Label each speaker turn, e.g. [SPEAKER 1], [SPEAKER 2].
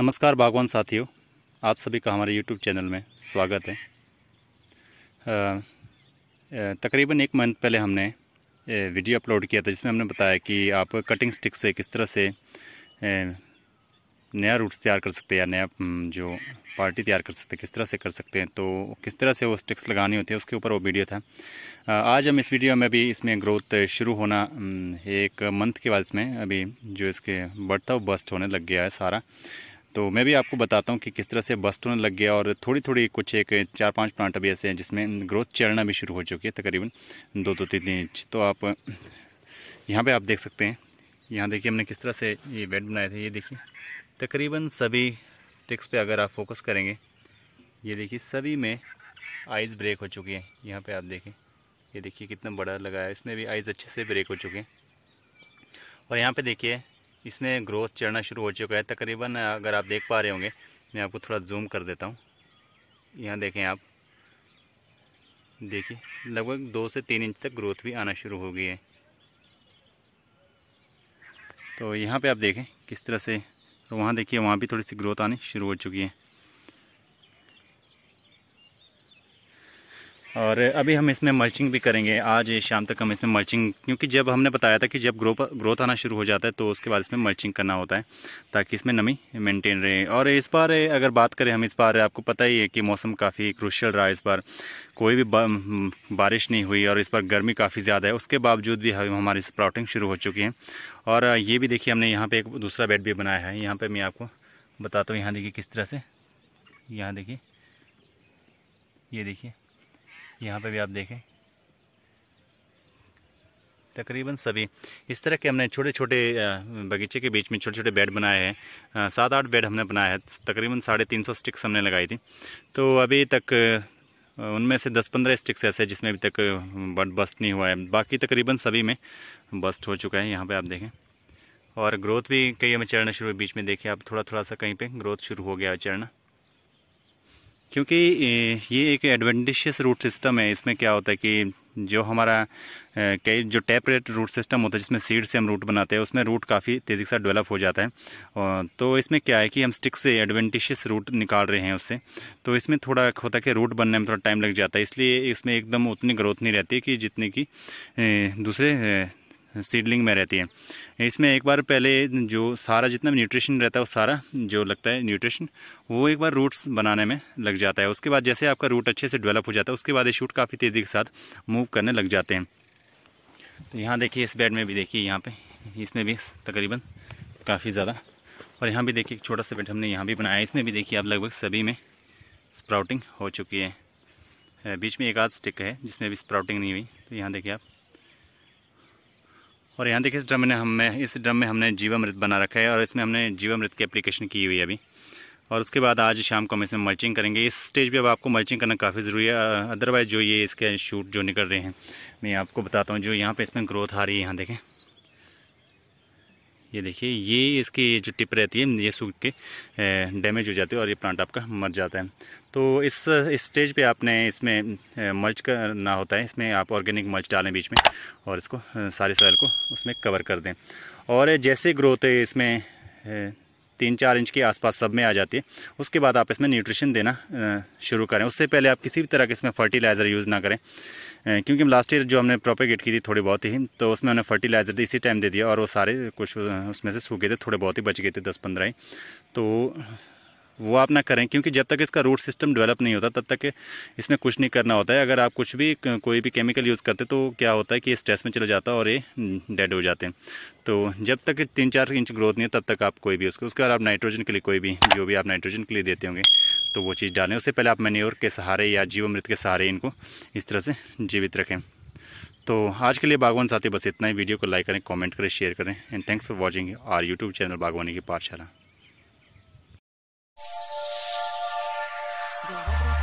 [SPEAKER 1] नमस्कार बागवान साथियों आप सभी का हमारे यूट्यूब चैनल में स्वागत है तकरीबन एक मंथ पहले हमने वीडियो अपलोड किया था जिसमें हमने बताया कि आप कटिंग स्टिक से किस तरह से नया रूट्स तैयार कर सकते हैं या नया जो पार्टी तैयार कर सकते हैं किस तरह से कर सकते हैं तो किस तरह से वो स्टिक्स लगानी होती है उसके ऊपर वो वीडियो था आज हम इस वीडियो में भी इसमें ग्रोथ शुरू होना एक मंथ के बाद इसमें अभी जो इसके बढ़ता वो बस्ट होने लग गया है सारा तो मैं भी आपको बताता हूँ कि किस तरह से होने लग गया और थोड़ी थोड़ी कुछ एक चार पांच प्लांट अभी ऐसे हैं जिसमें ग्रोथ चढ़ना भी शुरू हो चुकी है तकरीबन दो दो तीन इंच तो आप यहाँ पे आप देख सकते हैं यहाँ देखिए हमने किस तरह से ये बेड बनाए थे ये देखिए तकरीबन सभी स्टिक्स पर अगर आप फोकस करेंगे ये देखिए सभी में आइज़ ब्रेक हो चुकी है यहाँ पर आप देखें ये देखिए कितना बड़ा लगा है इसमें भी आइज़ अच्छे से ब्रेक हो चुके हैं और यहाँ पर देखिए इसने ग्रोथ चढ़ना शुरू हो चुका है तकरीबन अगर आप देख पा रहे होंगे मैं आपको थोड़ा जूम कर देता हूँ यहाँ देखें आप देखिए लगभग दो से तीन इंच तक ग्रोथ भी आना शुरू हो गई है तो यहाँ पे आप देखें किस तरह से वहाँ देखिए वहाँ भी थोड़ी सी ग्रोथ आनी शुरू हो चुकी है और अभी हम इसमें मल्चिंग भी करेंगे आज शाम तक हम इसमें मल्चिंग क्योंकि जब हमने बताया था कि जब ग्रो ग्रोथ आना शुरू हो जाता है तो उसके बाद इसमें मल्चिंग करना होता है ताकि इसमें नमी मेंटेन रहे और इस बार अगर बात करें हम इस बार आपको पता ही है कि मौसम काफ़ी क्रूशल रहा इस बार कोई भी बारिश नहीं हुई और इस बार गर्मी काफ़ी ज़्यादा है उसके बावजूद भी हम हमारी स्प्राउटिंग शुरू हो चुकी है और ये भी देखिए हमने यहाँ पर एक दूसरा बेड भी बनाया है यहाँ पर मैं आपको बताता हूँ यहाँ देखिए किस तरह से यहाँ देखिए ये देखिए यहाँ पे भी आप देखें तकरीबन सभी इस तरह के हमने छोटे छोटे बगीचे के बीच में छोटे छोटे बेड बनाए हैं सात आठ बेड हमने बनाया है तकरीबन साढ़े तीन सौ स्टिक्स हमने लगाई थी तो अभी तक उनमें से दस पंद्रह स्टिक्स ऐसे जिसमें अभी तक बट बस्ट नहीं हुआ है बाकी तकरीबन सभी में बस्ट हो चुका है यहाँ पर आप देखें और ग्रोथ भी कई हमें चढ़ना शुरू बीच में देखिए आप थोड़ा थोड़ा सा कहीं पर ग्रोथ शुरू हो गया है चढ़ना क्योंकि ये एक एडवेंटिशियस रूट सिस्टम है इसमें क्या होता है कि जो हमारा कई जो टैप रेट रूट सिस्टम होता है जिसमें सीड से हम रूट बनाते हैं उसमें रूट काफ़ी तेज़ी के साथ डेवलप हो जाता है तो इसमें क्या है कि हम स्टिक से एडवेंटिशियस रूट निकाल रहे हैं उससे तो इसमें थोड़ा होता है कि रूट बनने में थोड़ा टाइम लग जाता है इसलिए इसमें एकदम उतनी ग्रोथ नहीं रहती कि जितनी की दूसरे सीडलिंग में रहती है इसमें एक बार पहले जो सारा जितना भी न्यूट्रिशन रहता है वो सारा जो लगता है न्यूट्रिशन वो एक बार रूट्स बनाने में लग जाता है उसके बाद जैसे आपका रूट अच्छे से डेवलप हो जाता है उसके बाद ये शूट काफ़ी तेज़ी के साथ मूव करने लग जाते हैं तो यहाँ देखिए इस बेड में भी देखिए यहाँ पर इसमें भी तकरीबन काफ़ी ज़्यादा और यहाँ भी देखिए एक छोटा सा बेड हमने यहाँ भी बनाया इसमें भी देखिए आप लगभग सभी में स्प्राउटिंग हो चुकी है बीच में एक आध स्टिक है जिसमें भी स्प्राउटिंग नहीं हुई तो यहाँ देखिए आप और यहाँ देखिए इस ड्रम ने हमें इस ड्रम में हमने जीवामृत बना रखा है और इसमें हमने जीवामृत की एप्लीकेशन की हुई है अभी और उसके बाद आज शाम को हम इसमें मल्चिंग करेंगे इस स्टेज पे अब आपको मल्चिंग करना काफ़ी ज़रूरी है अदरवाइज़ जो ये इसके शूट जो निकल रहे हैं मैं आपको बताता हूँ जो यहाँ पे इसमें ग्रोथ आ रही है यहाँ देखें ये देखिए ये इसकी जो टिप रहती है ये सूख के डैमेज हो जाती है और ये प्लांट आपका मर जाता है तो इस स्टेज पे आपने इसमें मल्च करना होता है इसमें आप ऑर्गेनिक मल्च डालें बीच में और इसको सारे सॉयल को उसमें कवर कर दें और जैसे ग्रोथ है इसमें तीन चार इंच के आसपास सब में आ जाती है उसके बाद आप इसमें न्यूट्रिशन देना शुरू करें उससे पहले आप किसी भी तरह के इसमें फर्टिलाइज़र यूज़ ना करें क्योंकि लास्ट ईयर जो हमने प्रोपेगेट की थी थोड़ी बहुत ही तो उसमें हमने फर्टिलाइज़र इसी टाइम दे दिया और वो सारे कुछ उसमें से सूखे थे थोड़े बहुत ही बच गए थे दस पंद्रह ही तो वो आप ना करें क्योंकि जब तक इसका रूट सिस्टम डेवलप नहीं होता तब तक इसमें कुछ नहीं करना होता है अगर आप कुछ भी कोई भी केमिकल यूज़ करते तो क्या होता है कि स्ट्रेस में चला जाता है और ये डेड हो जाते हैं तो जब तक तीन चार इंच ग्रोथ नहीं है तब तक आप कोई भी उसको उसके बाद आप नाइट्रोजन के लिए कोई भी जो भी आप नाइट्रोजन के लिए देते होंगे तो वो चीज़ डालें उससे पहले आप मेन्योर के सहारे या जीवामृत के सहारे इनको इस तरह से जीवित रखें तो आज के लिए बागवान साथी बस इतना ही वीडियो को लाइक करें कमेंट करें शेयर करें and thanks for watching our YouTube channel Bagwani ki पाठशाला palabra